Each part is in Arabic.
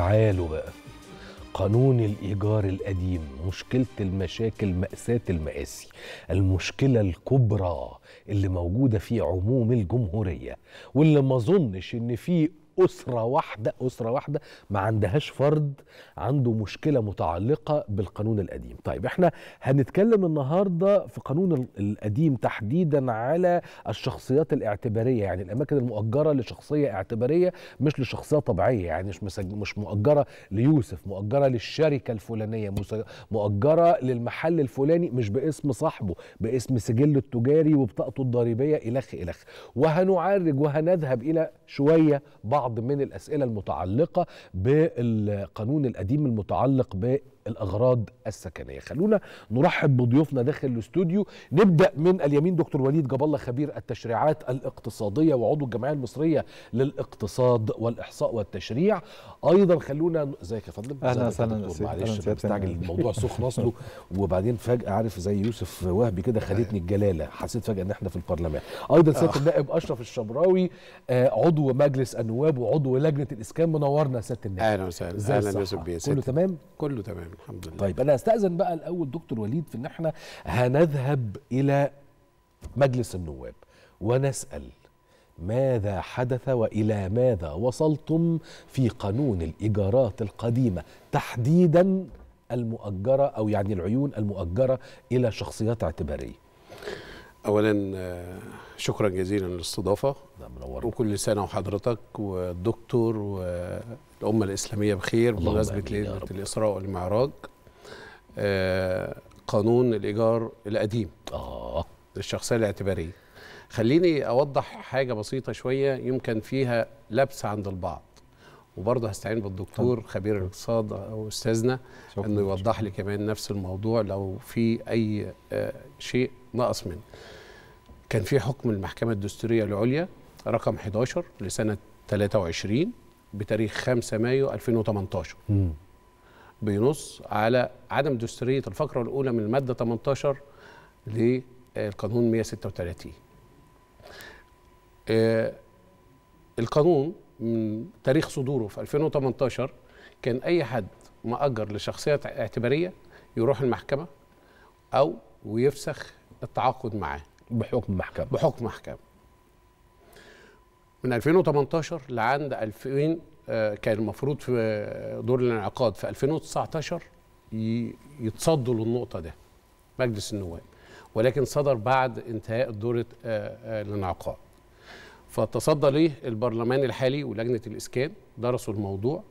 تعالوا بقى قانون الإيجار القديم مشكلة المشاكل مأساة المآسي المشكلة الكبرى اللي موجودة في عموم الجمهورية واللي ما أظنش إن في اسره واحده اسره واحده ما عندهاش فرد عنده مشكله متعلقه بالقانون القديم طيب احنا هنتكلم النهارده في قانون القديم تحديدا على الشخصيات الاعتباريه يعني الاماكن المؤجره لشخصيه اعتباريه مش لشخصيه طبيعيه يعني مش مش مؤجره ليوسف مؤجره للشركه الفلانيه مؤجره للمحل الفلاني مش باسم صاحبه باسم سجله التجاري وبطاقته الضريبيه الخ الخ وهنعرج وهنذهب الى شويه بعض بعض من الاسئله المتعلقه بالقانون القديم المتعلق ب الاغراض السكنيه خلونا نرحب بضيوفنا داخل الاستوديو نبدا من اليمين دكتور وليد جاب الله خبير التشريعات الاقتصاديه وعضو الجمعيه المصريه للاقتصاد والاحصاء والتشريع ايضا خلونا ازيك يا فندم اهلا وسهلا معلش مستعجل الموضوع سخن اصله وبعدين فجاه عارف زي يوسف وهبي كده خدتني الجلاله حسيت فجاه ان احنا في البرلمان ايضا سياده النائب اشرف الشبراوي آه، عضو مجلس النواب وعضو لجنه الاسكان منورنا سياده النائب اهلا وسهلا اهلا يوسف سيدي كله تمام كله تمام تمام الحمد لله طيب انا استاذن بقى الاول دكتور وليد في ان احنا هنذهب الى مجلس النواب ونسال ماذا حدث والى ماذا وصلتم في قانون الايجارات القديمه تحديدا المؤجره او يعني العيون المؤجره الى شخصيات اعتباريه اولا آه، شكرا جزيلا للاستضافه وكل سنه وحضرتك والدكتور والامه الاسلاميه بخير بمناسبه ليله الاسراء والمعراج آه، قانون الايجار القديم للشخصيه آه. الشخصيه الاعتباريه خليني اوضح حاجه بسيطه شويه يمكن فيها لبس عند البعض وبرضه هستعين بالدكتور خبير الاقتصاد او استاذنا انه يوضح لي كمان نفس الموضوع لو في اي شيء نقص منه كان في حكم المحكمة الدستورية العليا رقم 11 لسنة 23 بتاريخ 5 مايو 2018 م. بينص على عدم دستورية الفقرة الأولى من المادة 18 للقانون 136 آه القانون من تاريخ صدوره في 2018 كان أي حد مأجر لشخصية اعتبارية يروح المحكمة أو ويفسخ التعاقد معاه بحكم محكمه بحكم محكمه من 2018 لعند 2000 آه، كان المفروض في دور الانعقاد في 2019 يتصدوا للنقطه ده مجلس النواب ولكن صدر بعد انتهاء دوره آه، آه، الانعقاد فتصدى ليه البرلمان الحالي ولجنه الاسكان درسوا الموضوع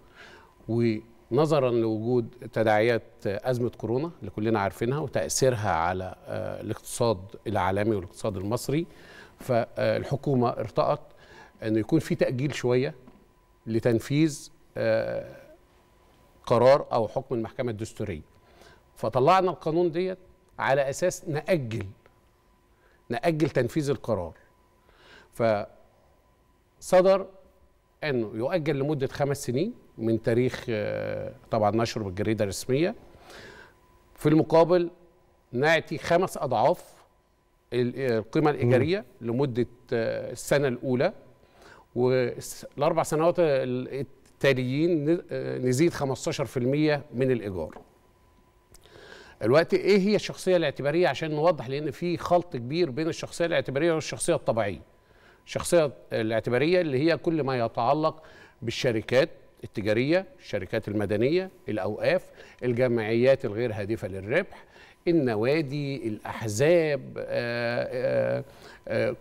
و نظرا لوجود تداعيات ازمه كورونا اللي كلنا عارفينها وتاثيرها على آه، الاقتصاد العالمي والاقتصاد المصري فالحكومه ارتأت انه يكون في تاجيل شويه لتنفيذ آه، قرار او حكم المحكمه الدستوريه فطلعنا القانون ديت على اساس ناجل ناجل تنفيذ القرار فصدر انه يؤجل لمده خمس سنين من تاريخ آه، طبعا نشره بالجريده الرسميه في المقابل نعطي خمس اضعاف آه، القيمه الايجاريه م. لمده آه، السنه الاولى والاربع سنوات التاليين نزيد 15% من الايجار الوقت ايه هي الشخصيه الاعتباريه عشان نوضح لان في خلط كبير بين الشخصيه الاعتباريه والشخصيه الطبيعيه الشخصيه الاعتباريه اللي هي كل ما يتعلق بالشركات التجارية الشركات المدنية الأوقاف الجمعيات الغير هادفة للربح النوادي الأحزاب آآ آه، آآ آه،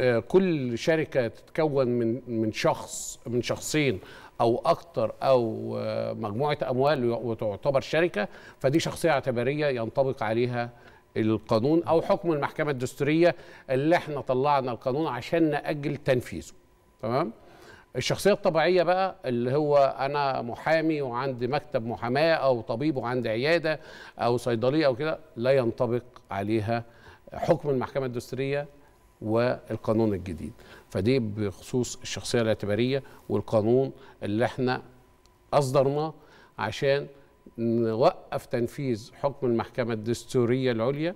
آه، كل شركة تتكون من من شخص من شخصين أو أكتر أو مجموعة أموال وتعتبر شركة فدي شخصية اعتبارية ينطبق عليها القانون أو حكم المحكمة الدستورية اللي احنا طلعنا القانون عشان نأجل تنفيذه تمام؟ الشخصيه الطبيعيه بقى اللي هو انا محامي وعندي مكتب محاماه او طبيب وعندي عياده او صيدليه او كده لا ينطبق عليها حكم المحكمه الدستوريه والقانون الجديد فدي بخصوص الشخصيه الاعتباريه والقانون اللي احنا اصدرناه عشان نوقف تنفيذ حكم المحكمه الدستوريه العليا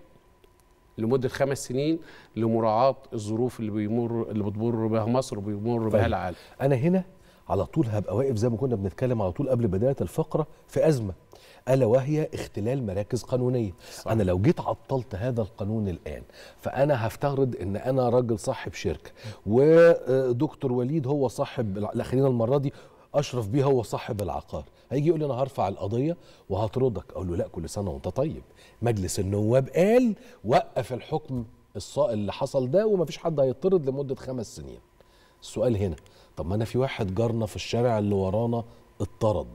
لمده خمس سنين لمراعاه الظروف اللي بيمر اللي بتمر بها مصر وبيمر بها طيب، العالم. انا هنا على طول هبقى واقف زي ما كنا بنتكلم على طول قبل بدايه الفقره في ازمه الا وهي اختلال مراكز قانونيه صح. انا لو جيت عطلت هذا القانون الان فانا هفترض ان انا راجل صاحب شركه ودكتور وليد هو صاحب لا خلينا المره دي اشرف بيه هو صاحب العقار هيجي يقول لي انا هرفع القضيه وهطردك اقول له لا كل سنه وانت طيب مجلس النواب قال وقف الحكم الصائل اللي حصل ده ومفيش حد هيطرد لمده خمس سنين السؤال هنا طب ما انا في واحد جارنا في الشارع اللي ورانا اطرد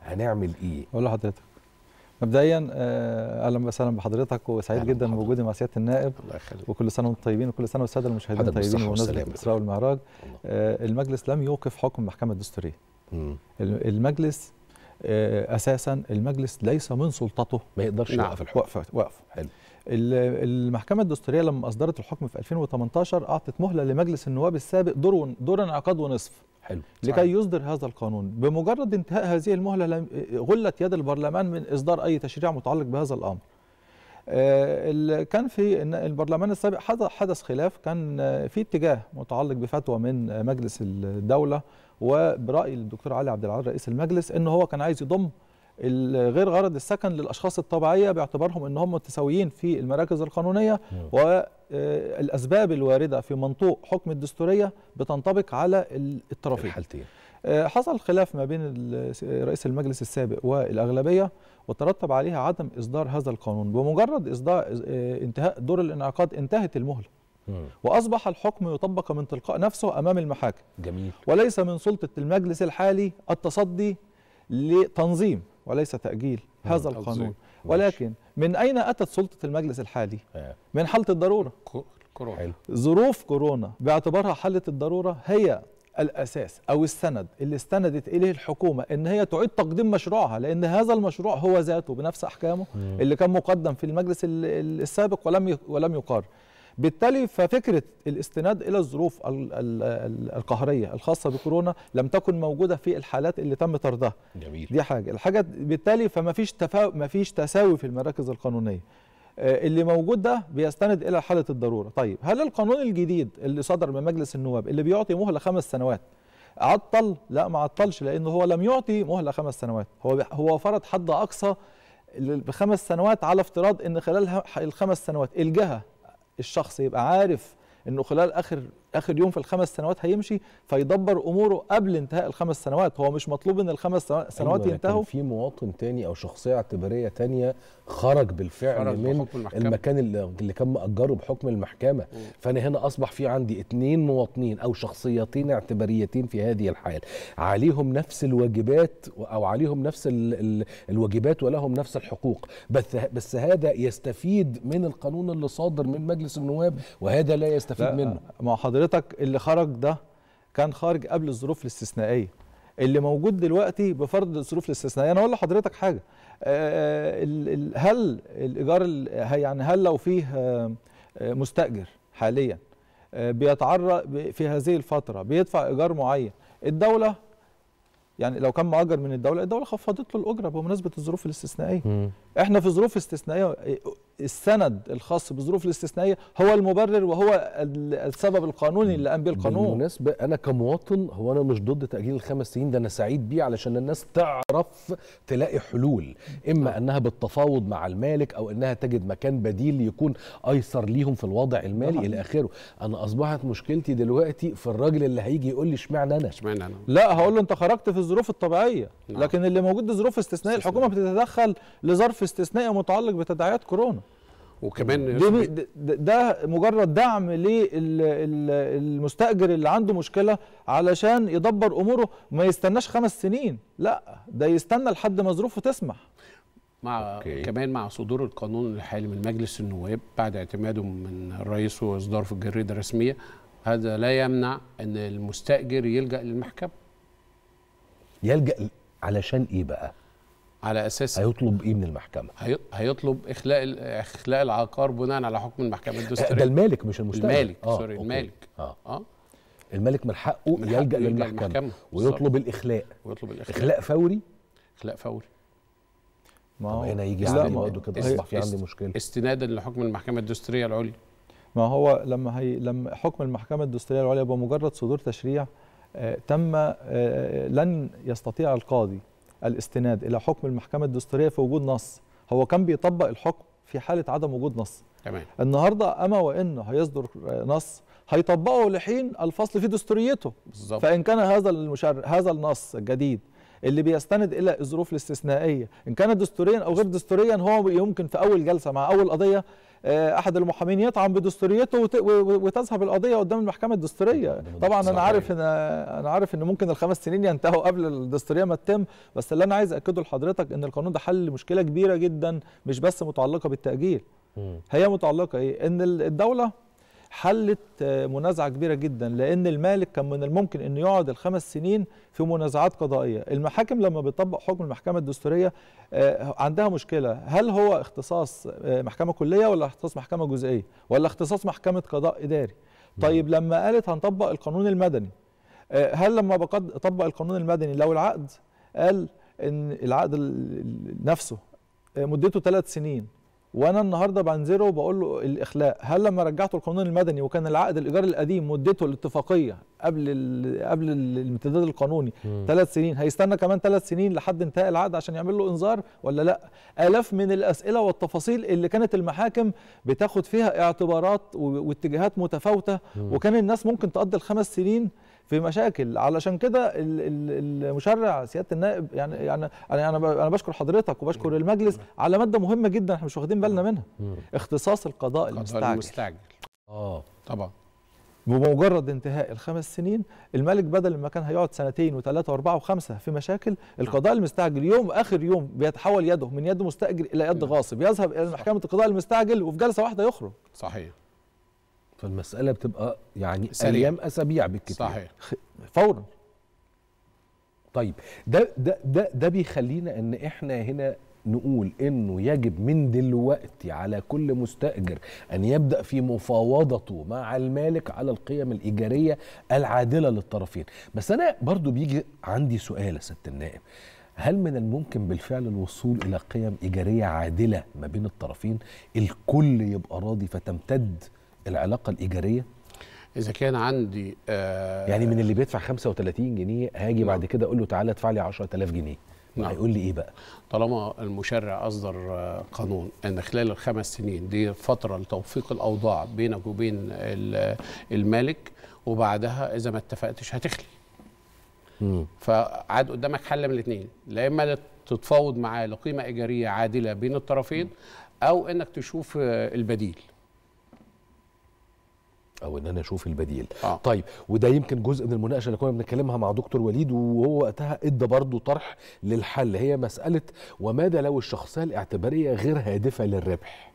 هنعمل ايه اقول لحضرتك مبدئيا آه، اهلا وسهلا بحضرتك وسعيد جدا بوجودي مع سياده النائب الله يخليك وكل سنه وانتم طيبين وكل سنه والساده المشاهدين طيبين ومناسبه الاسراء والمعراج آه المجلس لم يوقف حكم المحكمه الدستوريه المجلس آه، اساسا المجلس ليس من سلطته ما يقدرش نعم. يوقف الحكم وقف وقف حلو المحكمه الدستوريه لما اصدرت الحكم في 2018 اعطت مهله لمجلس النواب السابق دور دور انعقاد ونصف حلو لكي يصدر هذا القانون بمجرد انتهاء هذه المهله غلت يد البرلمان من اصدار اي تشريع متعلق بهذا الامر آه، كان في البرلمان السابق حدث خلاف كان في اتجاه متعلق بفتوى من مجلس الدوله وبراي الدكتور علي عبد العال رئيس المجلس ان هو كان عايز يضم غير غرض السكن للاشخاص الطبيعيه باعتبارهم ان هم متساويين في المراكز القانونيه والاسباب آه، الوارده في منطوق حكم الدستوريه بتنطبق على الطرفين الحالتين آه، حصل خلاف ما بين رئيس المجلس السابق والاغلبيه وترتب عليها عدم اصدار هذا القانون بمجرد اصدار آه، انتهاء دور الانعقاد انتهت المهله واصبح الحكم يطبق من تلقاء نفسه امام المحاكم جميل وليس من سلطه المجلس الحالي التصدي لتنظيم وليس تاجيل هذا القانون ولكن من اين اتت سلطه المجلس الحالي آه. من حاله الضروره كورونا ظروف كورونا باعتبارها حاله الضروره هي الاساس او السند اللي استندت اليه الحكومه ان هي تعيد تقديم مشروعها لان هذا المشروع هو ذاته بنفس احكامه اللي كان مقدم في المجلس السابق ولم ولم يقار بالتالي ففكره الاستناد الى الظروف القهريه الخاصه بكورونا لم تكن موجوده في الحالات اللي تم طردها جميل دي حاجه الحاجه بالتالي فما فيش تفا... ما فيش تساوي في المراكز القانونيه آه، اللي موجود ده بيستند الى حاله الضروره طيب هل القانون الجديد اللي صدر من مجلس النواب اللي بيعطي مهله خمس سنوات عطل لا ما عطلش لان هو لم يعطي مهله خمس سنوات هو هو فرض حد اقصى بخمس سنوات على افتراض ان خلال الخمس سنوات الجهه الشخص يبقى عارف انه خلال اخر اخر يوم في الخمس سنوات هيمشي فيدبر اموره قبل انتهاء الخمس سنوات هو مش مطلوب ان الخمس سنوات أيوة ينتهوا في مواطن تاني او شخصيه اعتباريه تانية خرج بالفعل خرج من المكان اللي كان مأجره بحكم المحكمه م. فانا هنا اصبح في عندي اثنين مواطنين او شخصيتين اعتباريتين في هذه الحاله عليهم نفس الواجبات او عليهم نفس الواجبات ولهم نفس الحقوق بس بس هذا يستفيد من القانون اللي صادر من مجلس النواب وهذا لا يستفيد لا منه ما حضرتك حضرتك اللي خرج ده كان خارج قبل الظروف الاستثنائيه اللي موجود دلوقتي بفرض الظروف الاستثنائيه انا اقول لحضرتك حاجه آه، آه، هل الايجار يعني هل لو فيه آه، مستاجر حاليا بيتعرض في هذه الفتره بيدفع ايجار معين الدوله يعني لو كان مؤجر من الدوله الدوله خفضت له الاجره بمناسبه الظروف الاستثنائيه احنا في ظروف استثنائيه السند الخاص بظروف الاستثنائيه هو المبرر وهو السبب القانوني اللي قام به القانون بالمناسبه انا كمواطن هو انا مش ضد تاجيل الخمس سنين ده انا سعيد بيه علشان الناس تعرف تلاقي حلول اما آه. انها بالتفاوض مع المالك او انها تجد مكان بديل يكون ايسر ليهم في الوضع المالي نعم. الى اخره انا اصبحت مشكلتي دلوقتي في الراجل اللي هيجي يقول لي اشمعنى انا اشمعنى انا لا هقول له انت خرجت في الظروف الطبيعيه نعم. لكن اللي موجود ظروف استثنائيه الحكومه بتتدخل لظرف استثنائي متعلق بتداعيات كورونا وكمان ده, إيه؟ ده مجرد دعم للمستاجر اللي عنده مشكله علشان يدبر اموره ما يستناش خمس سنين لا ده يستنى لحد ما ظروفه تسمح مع أوكي. كمان مع صدور القانون الحالي من مجلس النواب بعد اعتماده من الرئيس واصداره في الجريده الرسميه هذا لا يمنع ان المستاجر يلجا للمحكمه يلجا علشان ايه بقى على اساس هيطلب ايه من المحكمه؟ هي... هيطلب اخلاء ال... اخلاء العقار بناء على حكم المحكمه آه، الدستوريه ده المالك مش المستلم المالك آه. سوري أوكي. المالك اه, آه. الملك من حقه من يلجأ للمحكمة, للمحكمة ويطلب الإخلاء ويطلب الإخلاء إخلاء فوري إخلاء فوري ما هو هنا يجي عليه برضه كده أصبح في عندي مشكلة استنادا لحكم المحكمة الدستورية العليا ما هو لما هي لما حكم المحكمة الدستورية العليا بمجرد صدور تشريع آه تم آه, آه، لن يستطيع القاضي الاستناد الى حكم المحكمه الدستوريه في وجود نص هو كان بيطبق الحكم في حاله عدم وجود نص تمام النهارده اما وان هيصدر نص هيطبقه لحين الفصل في دستوريته بالزبط. فان كان هذا المشار... هذا النص الجديد اللي بيستند الى الظروف الاستثنائيه ان كان دستوريا او غير دستوريا هو يمكن في اول جلسه مع اول قضيه آه، احد المحامين يطعن بدستوريته وتذهب القضيه قدام المحكمه الدستوريه طبعا انا عارف ان انا عارف ان ممكن الخمس سنين ينتهوا قبل الدستوريه ما تتم بس اللي انا عايز اكده لحضرتك ان القانون ده حل مشكله كبيره جدا مش بس متعلقه بالتاجيل هي متعلقه ايه ان الدوله حلت آه، منازعه كبيره جدا لان المالك كان من الممكن انه يقعد الخمس سنين في منازعات قضائيه المحاكم لما بتطبق حكم المحكمه الدستوريه آه، عندها مشكله هل هو اختصاص آه، محكمه كليه ولا اختصاص محكمه جزئيه ولا اختصاص محكمه قضاء اداري طيب لما قالت هنطبق القانون المدني هل لما طبق القانون المدني لو العقد قال ان العقد نفسه مدته ثلاث سنين وانا النهارده بنزله وبقول له الاخلاء هل لما رجعته القانون المدني وكان العقد الايجار القديم مدته الاتفاقيه قبل قبل الامتداد القانوني ثلاث سنين هيستنى كمان ثلاث سنين لحد انتهاء العقد عشان يعمل له انذار ولا لا الاف من الاسئله والتفاصيل اللي كانت المحاكم بتاخد فيها اعتبارات واتجاهات متفاوته وكان الناس ممكن تقضي الخمس سنين في مشاكل علشان كده المشرع سياده النائب يعني يعني, يعني انا انا بشكر حضرتك وبشكر المجلس على ماده مهمه جدا احنا مش واخدين بالنا منها اختصاص القضاء المستعجل المستعجل اه طبعا بمجرد انتهاء الخمس سنين الملك بدل ما كان هيقعد سنتين وثلاثه واربعه وخمسه في مشاكل القضاء المستعجل يوم اخر يوم بيتحول يده من يد مستاجر الى يد نعم. غاصب يذهب الى محكمه القضاء المستعجل وفي جلسه واحده يخرج صحيح فالمساله بتبقى يعني سليم. ايام اسابيع بالكتير صحيح فورا طيب ده ده ده ده بيخلينا ان احنا هنا نقول انه يجب من دلوقتي على كل مستاجر ان يبدا في مفاوضته مع المالك على القيم الايجاريه العادله للطرفين بس انا برضو بيجي عندي سؤال يا سياده النائب هل من الممكن بالفعل الوصول الى قيم ايجاريه عادله ما بين الطرفين الكل يبقى راضي فتمتد العلاقه الايجاريه اذا كان عندي آه يعني من اللي بيدفع 35 جنيه هاجي نعم. بعد كده اقول له تعالى ادفع لي 10000 جنيه نعم. هيقول لي ايه بقى طالما المشرع اصدر آه، قانون ان خلال الخمس سنين دي فتره لتوفيق الاوضاع بينك وبين المالك وبعدها اذا ما اتفقتش هتخلي مم. فعاد قدامك حل من الاثنين لا اما تتفاوض معاه لقيمه ايجاريه عادله بين الطرفين او انك تشوف آه، البديل او ان انا اشوف البديل آه. طيب وده يمكن جزء من المناقشه اللي كنا بنتكلمها مع دكتور وليد وهو وقتها ادى برضه طرح للحل هي مساله وماذا لو الشخصيه الاعتباريه غير هادفه للربح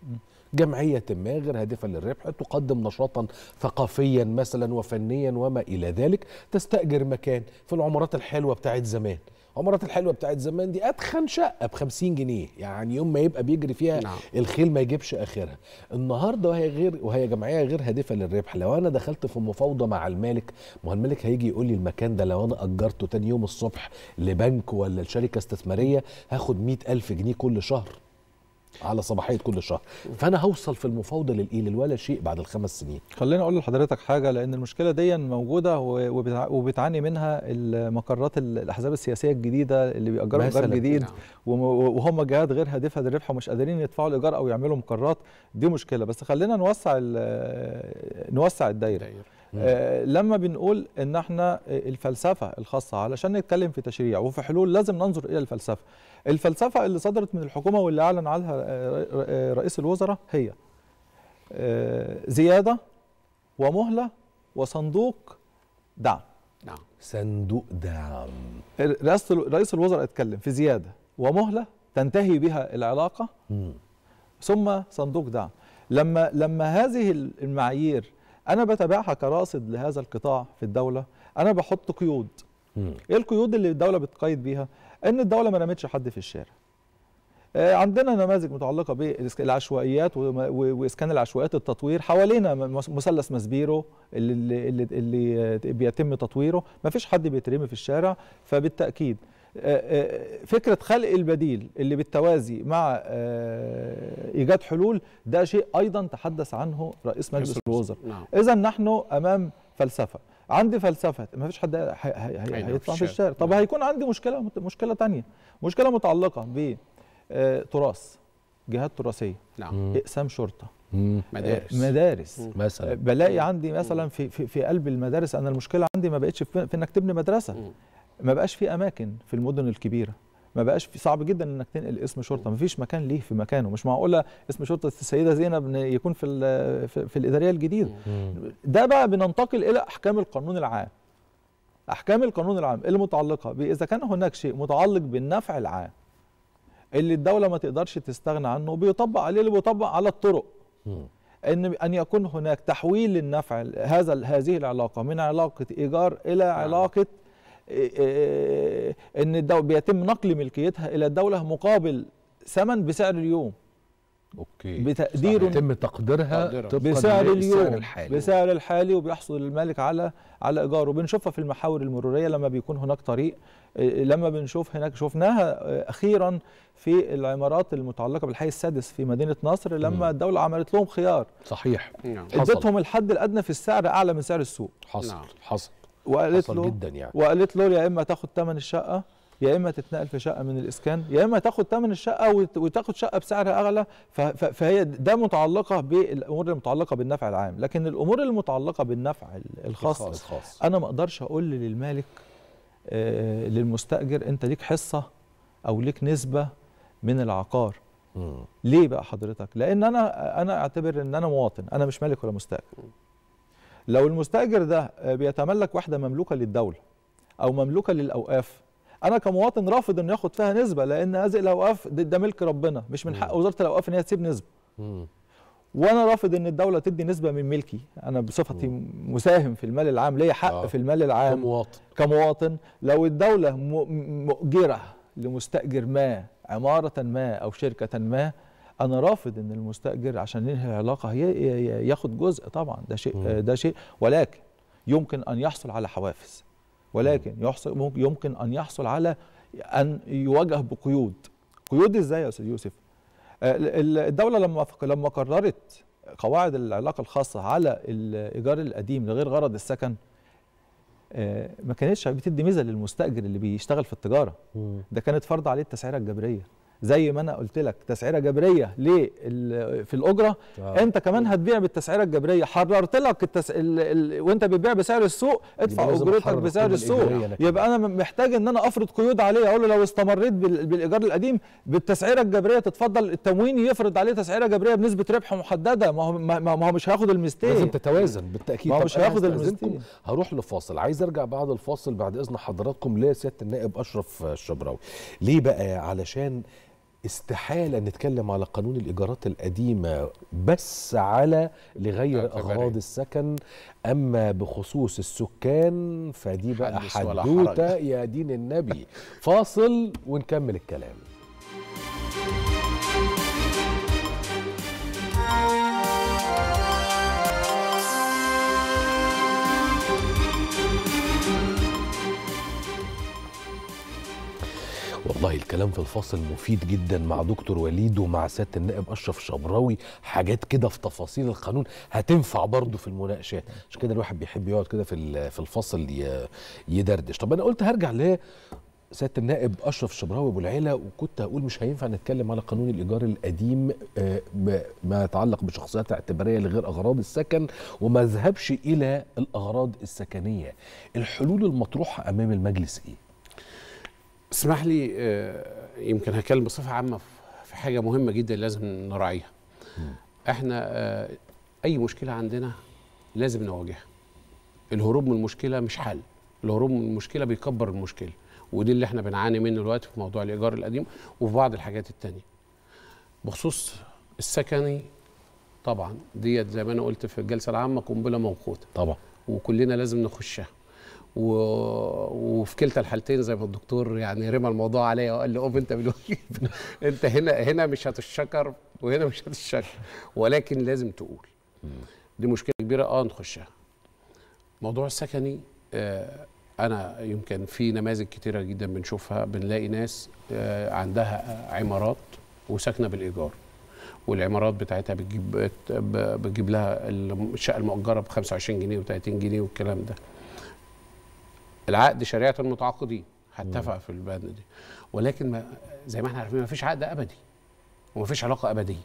جمعية ما غير هادفة للربح تقدم نشاطا ثقافيا مثلا وفنيا وما إلى ذلك تستأجر مكان في العمارات الحلوة بتاعت زمان عمارات الحلوه بتاعت زمان دي اتخن شقه ب 50 جنيه يعني يوم ما يبقى بيجري فيها نعم. الخيل ما يجيبش اخرها النهارده وهي غير وهي جمعيه غير هادفه للربح لو انا دخلت في مفاوضه مع المالك ما هو المالك هيجي يقول لي المكان ده لو انا اجرته تاني يوم الصبح لبنك ولا لشركه استثماريه هاخد 100000 جنيه كل شهر على صباحيه كل شهر فانا هوصل في المفاوضه للايه للولا شيء بعد الخمس سنين خليني اقول لحضرتك حاجه لان المشكله دي موجوده وبتعاني منها المقرات الاحزاب السياسيه الجديده اللي بيأجروا ايجار جديد نعم. وهم جهات غير هادفه للربح ومش قادرين يدفعوا الايجار او يعملوا مقرات دي مشكله بس خلينا نوسع نوسع الدايره آه لما بنقول ان احنا الفلسفه الخاصه علشان نتكلم في تشريع وفي حلول لازم ننظر الى الفلسفه الفلسفه اللي صدرت من الحكومه واللي اعلن عنها آه، آه، آه، رئيس الوزراء هي زياده ومهله وصندوق دعم نعم صندوق دعم رئيس الوزراء اتكلم في زياده ومهله تنتهي بها العلاقه م. ثم صندوق دعم لما لما هذه المعايير انا بتابعها كراصد لهذا القطاع في الدوله انا بحط قيود م. ايه القيود اللي الدوله بتقيد بيها ان الدوله ما رمتش حد في الشارع آه، عندنا نماذج متعلقه بالعشوائيات واسكان العشوائيات التطوير حوالينا مثلث مسبيرو اللي, اللي, اللي بيتم تطويره ما فيش حد بيترمي في الشارع فبالتاكيد آه، آه، فكره خلق البديل اللي بالتوازي مع ايجاد حلول ده شيء ايضا تحدث عنه رئيس مجلس الوزراء نعم. اذا نحن امام فلسفه عندي فلسفه ما فيش حد نعم، هيطلع في الشارع طب نعم. هيكون عندي مشكله مشكله ثانيه مشكله متعلقه ب آه، تراث جهات تراثيه نعم اقسام شرطه آه، مدارس مدارس مثلا بلاقي عندي مثلا في في, في قلب المدارس انا المشكله عندي ما بقتش في, انك تبني مدرسه ما بقاش في اماكن في المدن الكبيره ما بقاش في صعب جدا انك تنقل اسم شرطه ما فيش مكان ليه في مكانه مش معقوله اسم شرطه السيده زينب يكون في في الاداريه الجديده ده بقى بننتقل الى احكام القانون العام احكام القانون العام المتعلقه اذا كان هناك شيء متعلق بالنفع العام اللي الدوله ما تقدرش تستغنى عنه بيطبق عليه اللي بيطبق على الطرق ان ان يكون هناك تحويل للنفع هذا هذه العلاقه من علاقه ايجار الى نعم. علاقه إيه، إيه، إيه، ان الدولة بيتم نقل ملكيتها الى الدوله مقابل ثمن بسعر اليوم اوكي بتقدير يتم تقديرها بسعر اليوم الحالي بسعر الحالي وبيحصل المالك على على ايجاره بنشوفها في المحاور المروريه لما بيكون هناك طريق لما بنشوف هناك شفناها اخيرا في العمارات المتعلقه بالحي السادس في مدينه نصر لما م. الدوله عملت لهم خيار صحيح ادتهم نعم. الحد الادنى في السعر اعلى من سعر السوق حصل نعم. حصل وقالت له جدا يعني وقالت له يا اما تاخد ثمن الشقه يا اما تتنقل في شقه من الاسكان يا اما تاخد ثمن الشقه وتاخد شقه بسعر اغلى فهي ده متعلقه بالامور المتعلقه بالنفع العام لكن الامور المتعلقه بالنفع الخاص, الخاص. انا ما اقدرش اقول للمالك آه، للمستاجر انت ليك حصه او ليك نسبه من العقار م. ليه بقى حضرتك لان انا انا اعتبر ان انا مواطن انا مش مالك ولا مستاجر لو المستاجر ده آه، بيتملك وحده مملوكه للدوله او مملوكه للاوقاف انا كمواطن رافض انه ياخد فيها نسبه لان هذه الاوقاف ده ملك ربنا مش من حق وزاره الاوقاف ان هي تسيب نسبه وانا رافض ان الدوله تدي نسبه من ملكي انا بصفتي مساهم في المال العام ليا حق آه. في المال العام كمواطن كمواطن لو الدوله مؤجره لمستاجر ما عماره ما او شركه ما انا رافض ان المستاجر عشان ينهي العلاقه ياخد جزء طبعا ده شيء ده شيء ولكن يمكن ان يحصل على حوافز ولكن يحصل يمكن ان يحصل على ان يواجه بقيود قيود ازاي يا استاذ يوسف آه، الدوله لما لما قررت قواعد العلاقه الخاصه على الايجار القديم لغير غرض السكن آه، ما كانتش بتدي ميزه للمستاجر اللي بيشتغل في التجاره ده كانت فرض عليه التسعيره الجبريه زي ما انا قلت لك تسعيره جبريه ليه في الاجره آه. انت كمان هتبيع بالتسعيره الجبريه حررت لك التس... ال... ال... وانت بتبيع بسعر السوق ادفع اجرتك بسعر السوق يبقى انا محتاج ان انا افرض قيود عليه اقول له لو استمريت بال... بالايجار القديم بالتسعيره الجبريه تتفضل التموين يفرض عليه تسعيره جبريه بنسبه ربح محدده ما هو ما هو مش هياخد المستيك لازم تتوازن بالتاكيد ما هو مش هياخد المستيك هروح لفاصل عايز ارجع بعد الفاصل بعد اذن حضراتكم لسياده النائب اشرف الشبراوي ليه بقى علشان استحاله نتكلم على قانون الايجارات القديمه بس على لغير اغراض السكن اما بخصوص السكان فدي بقى حدوته يا دين النبي فاصل ونكمل الكلام والله الكلام في الفصل مفيد جدا مع دكتور وليد ومع سياده النائب اشرف شبراوي حاجات كده في تفاصيل القانون هتنفع برضه في المناقشات عشان كده الواحد بيحب يقعد كده في في الفصل يدردش طب انا قلت هرجع ل سياده النائب اشرف شبراوي ابو العيله وكنت هقول مش هينفع نتكلم على قانون الايجار القديم آه، ما يتعلق بشخصيات اعتباريه لغير اغراض السكن وما ذهبش الى الاغراض السكنيه الحلول المطروحه امام المجلس ايه اسمح لي آه، يمكن هتكلم بصفه عامه في حاجه مهمه جدا لازم نراعيها احنا آه، اي مشكله عندنا لازم نواجهها الهروب من المشكله مش حل الهروب من المشكله بيكبر المشكله ودي اللي احنا بنعاني منه دلوقتي في موضوع الايجار القديم وفي بعض الحاجات التانية بخصوص السكني طبعا ديت زي ما انا قلت في الجلسه العامه قنبله موقوته طبعا وكلنا لازم نخشها و... وفي كلتا الحالتين زي ما الدكتور يعني رمى الموضوع عليا وقال لي اوف انت بالواجب انت هنا هنا مش هتشكر وهنا مش هتشكر ولكن لازم تقول دي مشكله كبيره اه نخشها موضوع السكني آه انا يمكن في نماذج كتيره جدا بنشوفها بنلاقي ناس آه عندها عمارات وساكنه بالايجار والعمارات بتاعتها بتجيب بتجيب لها الشقه المؤجره ب 25 جنيه و30 جنيه والكلام ده العقد شريعه المتعاقدين هتفق في البند دي ولكن ما زي ما احنا عارفين ما فيش عقد ابدي وما فيش علاقه ابديه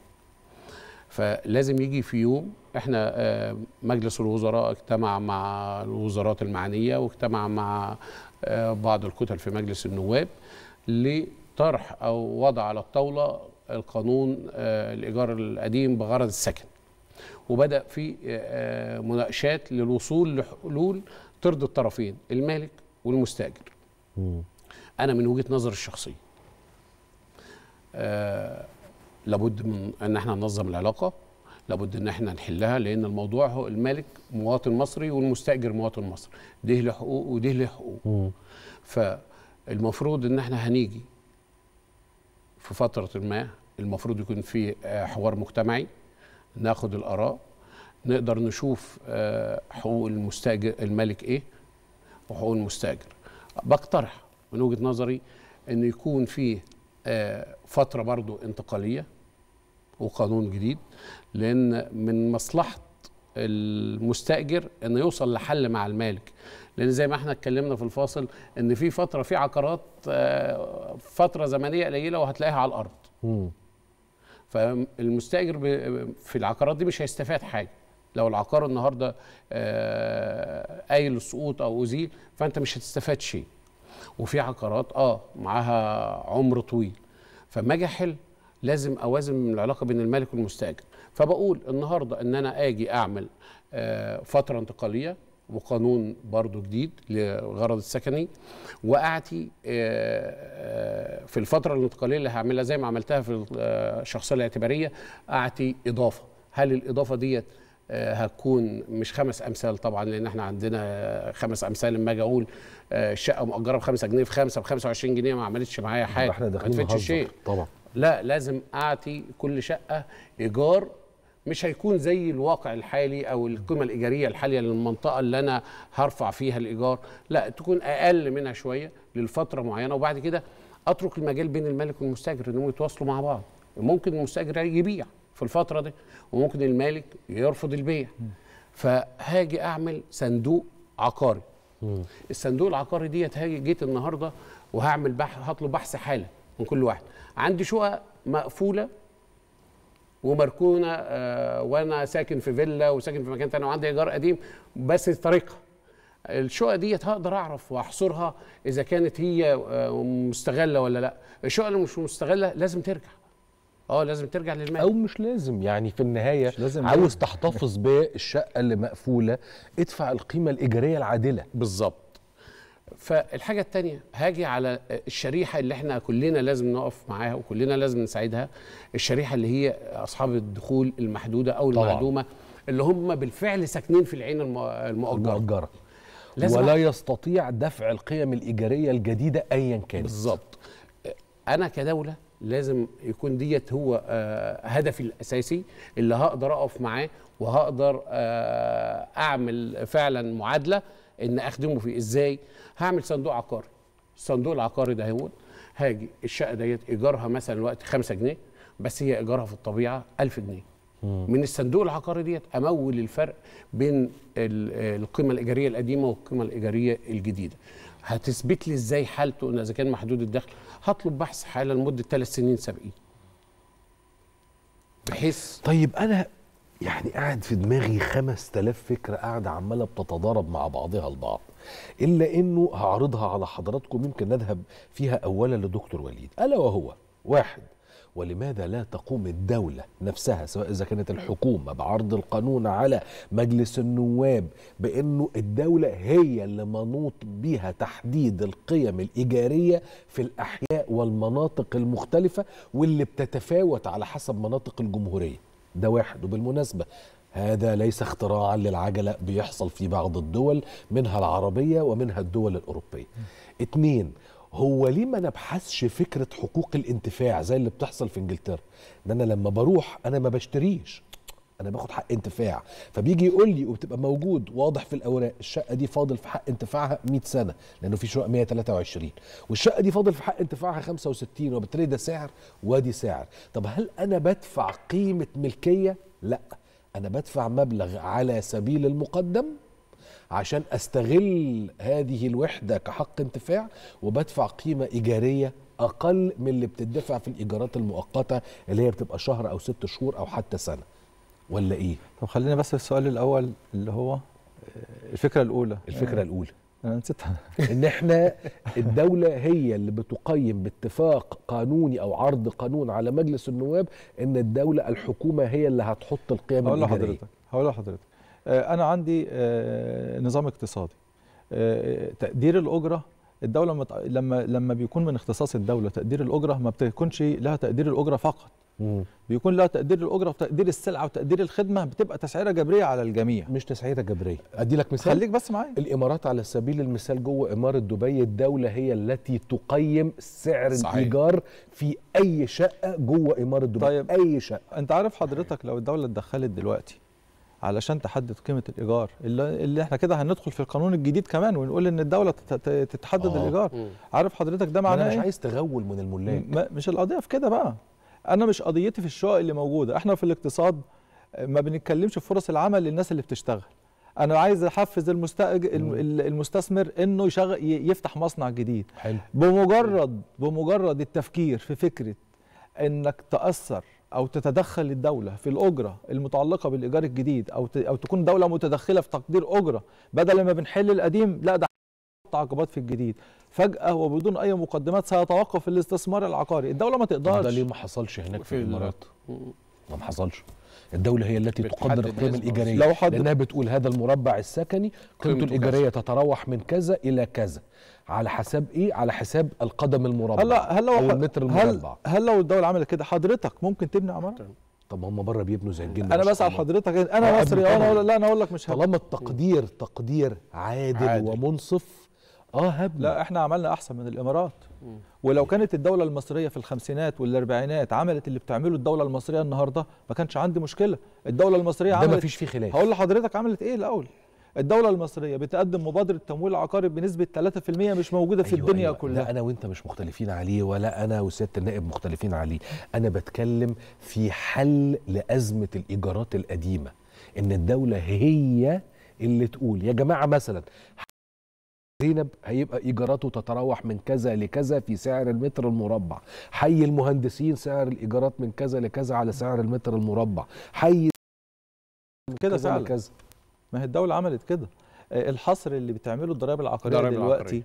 فلازم يجي في يوم احنا آه، مجلس الوزراء اجتمع مع الوزارات المعنيه واجتمع مع آه، بعض الكتل في مجلس النواب لطرح او وضع على الطاوله القانون آه، الايجار القديم بغرض السكن وبدا في مناقشات للوصول لحلول ترضي الطرفين المالك والمستاجر م. انا من وجهه نظري الشخصيه آه لابد من ان احنا ننظم العلاقه لابد ان احنا نحلها لان الموضوع هو المالك مواطن مصري والمستاجر مواطن مصري ده له حقوق وده له حقوق فالمفروض ان احنا هنيجي في فتره ما المفروض يكون في آه، حوار مجتمعي ناخد الاراء نقدر نشوف آه، حقوق المستاجر الملك ايه وحقوق المستاجر بقترح من وجهه نظري ان يكون في آه، فتره برضو انتقاليه وقانون جديد لان من مصلحه المستاجر انه يوصل لحل مع المالك لان زي ما احنا اتكلمنا في الفاصل ان في فتره في عقارات آه، فتره زمنيه قليله وهتلاقيها على الارض فالمستاجر في العقارات دي مش هيستفاد حاجه لو العقار النهارده آه، قايل السقوط او ازيل فانت مش هتستفاد شيء وفي عقارات اه معاها عمر طويل فما اجي احل لازم اوازن العلاقه بين المالك والمستاجر فبقول النهارده ان انا اجي اعمل آه، فتره انتقاليه وقانون برضو جديد للغرض السكني واعتي آه، في الفتره الانتقاليه اللي هعملها زي ما عملتها في الشخصيه الاعتباريه اعتي اضافه هل الاضافه ديت آه، هتكون مش خمس امثال طبعا لان احنا عندنا خمس امثال لما اجي اقول آه، شقه مؤجره ب 5 جنيه في 5 ب 25 جنيه ما عملتش معايا حاجه احنا داخلين شيء طبعا لا لازم اعطي كل شقه ايجار مش هيكون زي الواقع الحالي او القيمه الايجاريه الحاليه للمنطقه اللي انا هرفع فيها الايجار لا تكون اقل منها شويه للفتره معينه وبعد كده اترك المجال بين المالك والمستاجر انهم يتواصلوا مع بعض ممكن المستاجر يبيع في الفتره دي وممكن المالك يرفض البيع فهاجي اعمل صندوق عقاري الصندوق العقاري ديت هاجي جيت النهارده وهعمل بحث هطلب بحث حاله من كل واحد عندي شقق مقفوله ومركونه آه وانا ساكن في فيلا وساكن في مكان تاني وعندي ايجار قديم بس طريقه الشقق ديت هقدر اعرف واحصرها اذا كانت هي آه، مستغله ولا لا الشقق اللي مش مستغله لازم ترجع اه لازم ترجع للمال او مش لازم يعني في النهايه لازم عاوز لازم. تحتفظ بالشقه اللي مقفوله ادفع القيمه الايجاريه العادله بالظبط فالحاجه الثانيه هاجي على الشريحه اللي احنا كلنا لازم نقف معاها وكلنا لازم نساعدها الشريحه اللي هي اصحاب الدخول المحدوده او المعدومه اللي هم بالفعل ساكنين في العين المؤجره المؤجره ولا يستطيع دفع القيم الايجاريه الجديده ايا كانت بالظبط انا كدوله لازم يكون ديت هو آه، هدفي الاساسي اللي هقدر اقف معاه وهقدر آه، اعمل فعلا معادله ان اخدمه فيه ازاي هعمل صندوق عقاري الصندوق العقاري ده هو هاجي الشقه ديت ايجارها مثلا الوقت 5 جنيه بس هي ايجارها في الطبيعه 1000 جنيه من الصندوق العقاري ديت امول الفرق بين القيمه الايجاريه القديمه والقيمه الايجاريه الجديده هتثبت لي ازاي حالته اذا كان محدود الدخل هطلب بحث حاله لمده ثلاث سنين سابقين بحيث طيب انا يعني قاعد في دماغي 5000 فكره قاعده عماله بتتضارب مع بعضها البعض الا انه هعرضها على حضراتكم يمكن نذهب فيها اولا لدكتور وليد الا وهو واحد ولماذا لا تقوم الدولة نفسها سواء إذا كانت الحكومة بعرض القانون على مجلس النواب بأنه الدولة هي اللي منوط بها تحديد القيم الإيجارية في الأحياء والمناطق المختلفة واللي بتتفاوت على حسب مناطق الجمهورية ده واحد وبالمناسبة هذا ليس اختراعا للعجلة بيحصل في بعض الدول منها العربية ومنها الدول الأوروبية اتنين هو ليه ما نبحثش فكره حقوق الانتفاع زي اللي بتحصل في انجلترا ان انا لما بروح انا ما بشتريش انا باخد حق انتفاع فبيجي يقول لي وبتبقى موجود واضح في الاوراق الشقه دي فاضل في حق انتفاعها 100 سنه لانه في شقق 123 والشقه دي فاضل في حق انتفاعها 65 وبالتالي ده سعر وادي سعر طب هل انا بدفع قيمه ملكيه لا انا بدفع مبلغ على سبيل المقدم عشان استغل هذه الوحده كحق انتفاع وبدفع قيمه ايجاريه اقل من اللي بتدفع في الايجارات المؤقته اللي هي بتبقى شهر او ست شهور او حتى سنه ولا ايه طب خلينا بس السؤال الاول اللي هو آه، الفكره الاولى الفكره الاولى انا نسيتها ان احنا الدوله هي اللي بتقيم باتفاق قانوني او عرض قانون على مجلس النواب ان الدوله الحكومه هي اللي هتحط القيم هقول لحضرتك هقول لحضرتك آه، انا عندي آه، نظام اقتصادي آه، تقدير الاجره الدوله مت... لما لما بيكون من اختصاص الدوله تقدير الاجره ما بتكونش لها تقدير الاجره فقط مم. بيكون لها تقدير الاجره وتقدير السلعه وتقدير الخدمه بتبقى تسعيره جبريه على الجميع مش تسعيره جبريه ادي لك مثال خليك بس معايا الامارات على سبيل المثال جوه اماره دبي الدوله هي التي تقيم سعر صحيح. الايجار في اي شقه جوه اماره دبي طيب. اي شقه انت عارف حضرتك لو الدوله اتدخلت دلوقتي علشان تحدد قيمه الايجار اللي, اللي احنا كده هندخل في القانون الجديد كمان ونقول ان الدوله تتحدد آه. الايجار مم. عارف حضرتك ده معناه انا مش إيه؟ عايز تغول من الملاك مش القضيه في كده بقى انا مش قضيتي في الشقق اللي موجوده احنا في الاقتصاد ما بنتكلمش في فرص العمل للناس اللي بتشتغل انا عايز احفز المستأج... المستثمر انه يشغل يفتح مصنع جديد حلو. بمجرد بمجرد التفكير في فكره انك تاثر او تتدخل الدوله في الاجره المتعلقه بالايجار الجديد او او تكون دوله متدخله في تقدير اجره بدل ما بنحل القديم لا ده عقبات في الجديد فجاه وبدون اي مقدمات سيتوقف الاستثمار العقاري الدوله ما تقدرش ده ليه ما حصلش هناك في الامارات ما حصلش الدولة هي التي تقدر القيم الإيجارية لو حد لأنها بتقول هذا المربع السكني قيمته الإيجارية تتراوح من كذا إلى كذا على حساب ايه على حساب القدم المربع هلا هلا او المتر المربع هل هل لو الدوله عملت كده حضرتك ممكن تبني عماره طب هم بره بيبنوا زي الجن انا بسال حضرتك انا مصري انا لا انا اقول لك مش هبني. طالما التقدير تقدير عادل, عادل. ومنصف اه هبني لا احنا عملنا احسن من الامارات ولو كانت الدوله المصريه في الخمسينات والاربعينات عملت اللي بتعمله الدوله المصريه النهارده ما كانش عندي مشكله الدوله المصريه عملت ده ما فيش فيه خلاف هقول لحضرتك عملت ايه الاول الدوله المصريه بتقدم مبادره تمويل عقاري بنسبه 3% مش موجوده في أيوة الدنيا أيوة. كلها لا انا وانت مش مختلفين عليه ولا انا وسياده النائب مختلفين عليه انا بتكلم في حل لازمه الايجارات القديمه ان الدوله هي اللي تقول يا جماعه مثلا زينب هيبقى ايجاراته تتراوح من كذا لكذا في سعر المتر المربع حي المهندسين سعر الايجارات من كذا لكذا على سعر المتر المربع حي كده سعر كذا ما هي الدوله عملت كده آه، الحصر اللي بتعمله الضرائب العقاريه دلوقتي العقرية.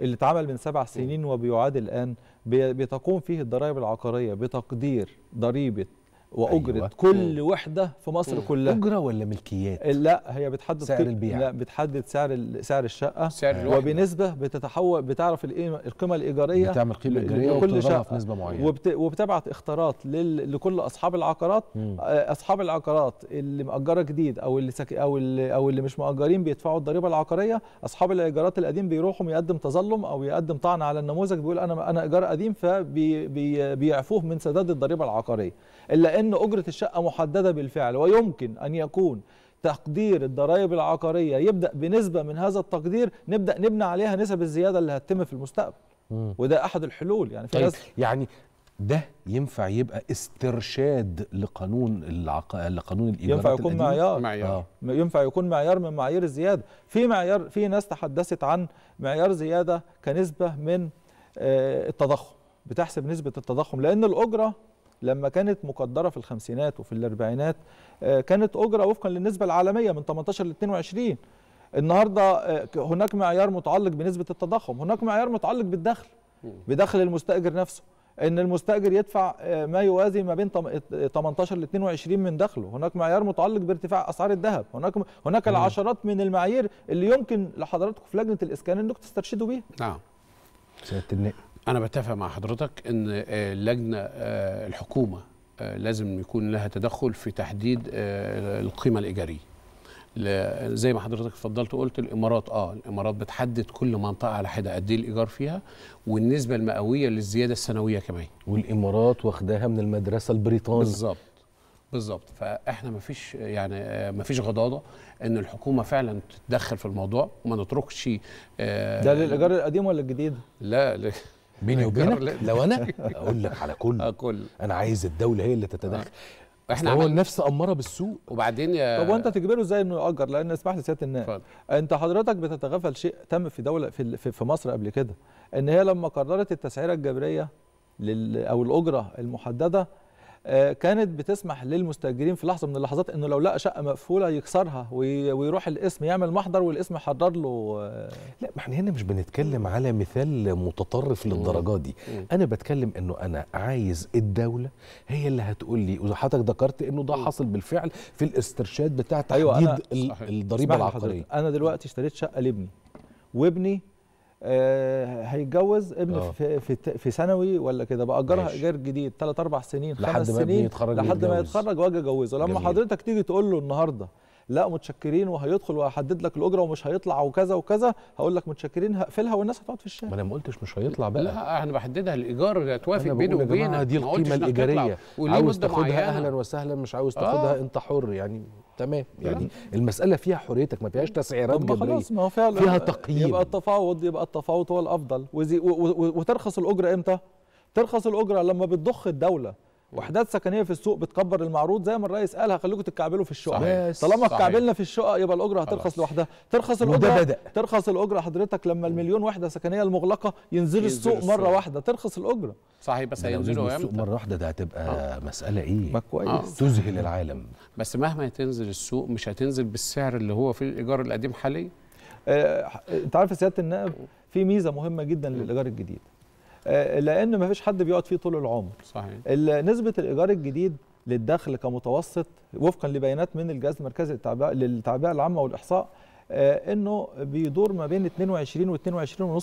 اللي اتعمل من سبع سنين وبيعاد الان بتقوم فيه الضرائب العقاريه بتقدير ضريبه واجرت أيوة. كل وحده في مصر مم. كلها اجره ولا ملكيات لا هي بتحدد سعر البيع لا بتحدد سعر سعر الشقه سعر آه. الوحدة. وبنسبه بتتحول بتعرف القيمه الايجاريه بتعمل قيمه ايجاريه لكل شقه في نسبه معينه وبت... وبتبعت اختارات لل... لكل اصحاب العقارات مم. آه، اصحاب العقارات اللي مأجره جديد او اللي سك... او اللي او اللي مش مأجرين بيدفعوا الضريبه العقاريه اصحاب الايجارات القديم بيروحوا يقدم تظلم او يقدم طعن على النموذج بيقول انا انا ايجار قديم فبيعفوه فبي... بي... من سداد الضريبه العقاريه إلا أن أجرة الشقة محددة بالفعل ويمكن أن يكون تقدير الضرائب العقارية يبدأ بنسبة من هذا التقدير نبدأ نبنى عليها نسب الزيادة اللي هتتم في المستقبل مم. وده أحد الحلول يعني في طيب يعني ده ينفع يبقى استرشاد لقانون العق... لقانون الايجارات ينفع يكون القديمة. معيار, معيار. آه. ينفع يكون معيار من معايير الزياده في معيار في ناس تحدثت عن معيار زياده كنسبه من آه، التضخم بتحسب نسبه التضخم لان الاجره لما كانت مقدره في الخمسينات وفي الاربعينات آه، كانت اجره وفقا للنسبه العالميه من 18 ل 22 النهارده آه، هناك معيار متعلق بنسبه التضخم هناك معيار متعلق بالدخل بدخل المستاجر نفسه ان المستاجر يدفع آه، ما يوازي ما بين 18 ل 22 من دخله هناك معيار متعلق بارتفاع اسعار الذهب هناك هناك العشرات من المعايير اللي يمكن لحضراتكم في لجنه الاسكان انكم تسترشدوا بيها نعم سياده النقل انا بتفق مع حضرتك ان اللجنه آه، آه، الحكومه آه، لازم يكون لها تدخل في تحديد القيمه الايجاريه زي ما حضرتك اتفضلت وقلت الامارات اه الامارات بتحدد كل منطقه على حده قد ايه الايجار فيها والنسبه المئويه للزياده السنويه كمان والامارات واخداها من المدرسه البريطانيه بالظبط بالظبط فاحنا ما فيش يعني ما فيش غضاضه ان الحكومه فعلا تتدخل في الموضوع وما نتركش ده للايجار القديم ولا الجديد لا بيني وبينك لو انا اقول لك على كله آه، كله انا عايز الدوله هي اللي تتدخل آه. احنا هو النفس اماره بالسوء وبعدين يا طب وانت تجبره ازاي انه ياجر لان اسمح لي سياده النائب انت حضرتك بتتغافل شيء تم في دوله في في مصر قبل كده ان هي لما قررت التسعيره الجبريه لل او الاجره المحدده آه، كانت بتسمح للمستاجرين في لحظه من اللحظات انه لو لقى شقه مقفوله يكسرها ويروح الاسم يعمل محضر والاسم حضر له آه. لا ما احنا هنا مش بنتكلم على مثال متطرف للدرجه دي انا بتكلم انه انا عايز الدوله هي اللي هتقول لي وحضرتك ذكرت انه ده حصل بالفعل في الاسترشاد بتاع أيوة، تحديد أيوة الضريبه العقاريه انا دلوقتي اشتريت شقه لابني وابني آه، هيتجوز ابن أوه. في في ثانوي ولا كده باجرها ايجار جديد ثلاث اربع سنين خمس سنين يتخرج لحد ما يتخرج واجي اجوزه لما جميل. حضرتك تيجي تقول له النهارده لا متشكرين وهيدخل وهحدد لك الاجره ومش هيطلع وكذا وكذا هقول لك متشكرين هقفلها والناس هتقعد في الشارع ما انا ما قلتش مش هيطلع بقى لا انا بحددها الايجار توافق بيني وبينك دي القيمه الايجاريه عاوز تاخدها اهلا وسهلا مش عاوز آه. تاخدها آه. انت حر يعني تمام يعني المساله فيها حريتك ما فيهاش تسعيرات جبريه خلاص ما هو فعلا فيها تقييم يبقى التفاوض يبقى التفاوض هو الافضل وترخص الاجره امتى؟ ترخص الاجره لما بتضخ الدوله وحدات سكنيه في السوق بتكبر المعروض زي ما الرئيس قالها خليكم تتكعبلوا في الشقق طالما اتكعبلنا في الشقق يبقى الاجره هترخص لوحدها ترخص الاجره بدأ. ترخص الاجره حضرتك لما المليون وحده سكنيه المغلقه ينزل, ينزل السوق, السوق مره واحده ترخص الاجره صحيح بس هينزلوا امتى؟ مره واحده ده هتبقى آه. مساله ايه؟ ما كويس آه. تذهل العالم بس مهما تنزل السوق مش هتنزل بالسعر اللي هو في الايجار القديم حاليا آه، انت آه عارف سياده النائب في ميزه مهمه جدا للايجار الجديد آه، لان ما فيش حد بيقعد فيه طول العمر صحيح نسبه الايجار الجديد للدخل كمتوسط وفقا لبيانات من الجهاز المركزي للتعبئه العامه والاحصاء آه، انه بيدور ما بين 22 و 22.5%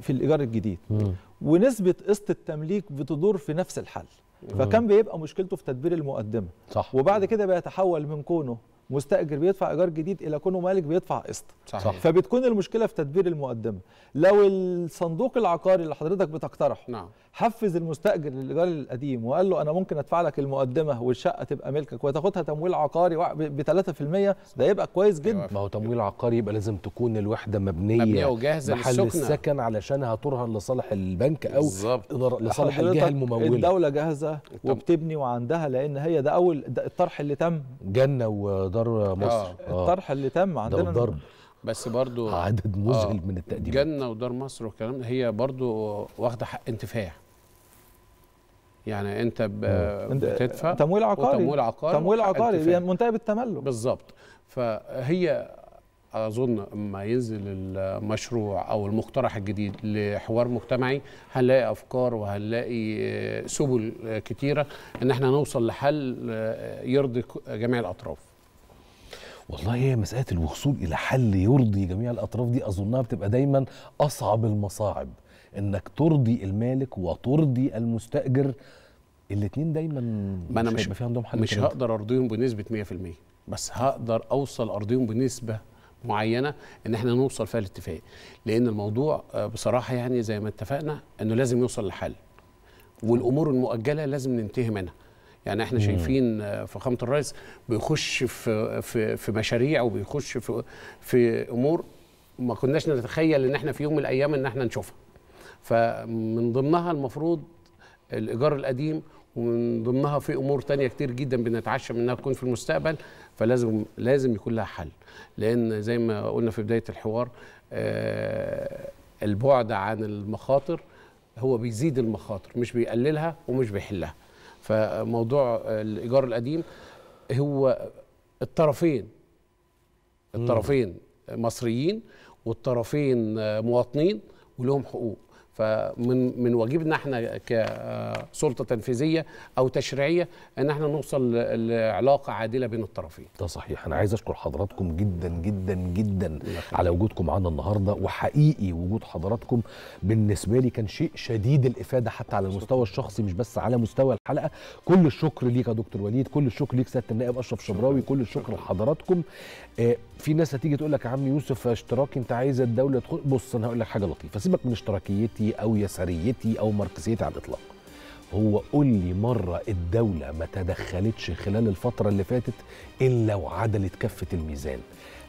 في الايجار الجديد م. ونسبه قسط التمليك بتدور في نفس الحل فكان بيبقى مشكلته في تدبير المقدمه صح. وبعد كده بيتحول من كونه مستاجر بيدفع ايجار جديد الى كونه مالك بيدفع قسط فبتكون المشكله في تدبير المقدمه لو الصندوق العقاري اللي حضرتك بتقترحه نعم. حفز المستاجر للايجار القديم وقال له انا ممكن ادفع لك المقدمه والشقه تبقى ملكك وتاخدها تمويل عقاري ب 3% ده يبقى كويس جدا أيوة. ما هو تمويل عقاري يبقى لازم تكون الوحده مبنيه مبنيه وجاهزه محل السكن علشان هترهن لصالح البنك او بالزبط. لصالح الجهه المموله الدوله جاهزه وبتبني وعندها لان هي ده اول ده الطرح اللي تم جنه ودار مصر آه. آه. الطرح اللي تم عندنا ده بس برضو عدد مذهل آه. من التقديمات جنه ودار مصر والكلام هي برضو واخده حق انتفاع يعني انت بتدفع تمويل عقاري تمويل عقاري تمويل عقاري يعني منتهي بالتملك بالظبط فهي اظن ما ينزل المشروع او المقترح الجديد لحوار مجتمعي هنلاقي افكار وهنلاقي سبل كتيره ان احنا نوصل لحل يرضي جميع الاطراف والله هي مساله الوصول الى حل يرضي جميع الاطراف دي اظنها بتبقى دايما اصعب المصاعب انك ترضي المالك وترضي المستاجر الاثنين دايما ما انا مش, مش في عندهم حل مش هقدر ارضيهم بنسبه 100% بس هقدر اوصل ارضيهم بنسبه معينه ان احنا نوصل فيها الاتفاق لان الموضوع آه، بصراحه يعني زي ما اتفقنا انه لازم يوصل لحل والامور المؤجله لازم ننتهي منها يعني احنا شايفين آه، فخامه الرئيس بيخش في في في مشاريع وبيخش في في امور ما كناش نتخيل ان احنا في يوم من الايام ان احنا نشوفها فمن ضمنها المفروض الايجار القديم ومن ضمنها في امور تانية كتير جدا بنتعشى منها تكون في المستقبل فلازم لازم يكون لها حل لان زي ما قلنا في بدايه الحوار آه، البعد عن المخاطر هو بيزيد المخاطر مش بيقللها ومش بيحلها فموضوع الايجار القديم هو الطرفين الطرفين مصريين والطرفين مواطنين ولهم حقوق فمن من واجبنا احنا كسلطه آه، تنفيذيه او تشريعيه ان احنا نوصل لعلاقه عادله بين الطرفين. ده صحيح انا عايز اشكر حضراتكم جدا جدا جدا على وجودكم معانا النهارده وحقيقي وجود حضراتكم بالنسبه لي كان شيء شديد الافاده حتى على المستوى الشخصي مش بس على مستوى الحلقه كل الشكر ليك يا دكتور وليد كل الشكر ليك سياده النائب اشرف شبراوي كل الشكر لحضراتكم آه، في ناس هتيجي تقول لك يا عم يوسف اشتراكي انت عايز الدوله تخل... بص انا هقول لك حاجه لطيفه سيبك من اشتراكيتي او يساريتي او ماركسيتي على الاطلاق هو قول لي مره الدوله ما تدخلتش خلال الفتره اللي فاتت الا وعدلت كفه الميزان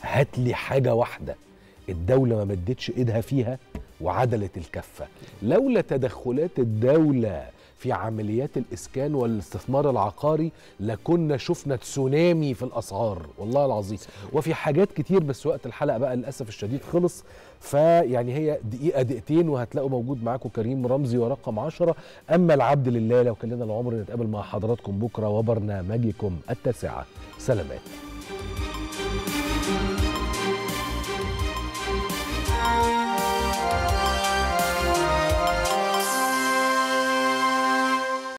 هات لي حاجه واحده الدوله ما مدتش ايدها فيها وعدلت الكفه لولا تدخلات الدوله في عمليات الاسكان والاستثمار العقاري لكنا شفنا تسونامي في الاسعار والله العظيم وفي حاجات كتير بس وقت الحلقه بقى للاسف الشديد خلص فيعني هي دقيقه دقيقتين وهتلاقوا موجود معاكم كريم رمزي ورقم 10 اما العبد لله لو كان لنا العمر نتقابل مع حضراتكم بكره وبرنامجكم التاسعه سلامات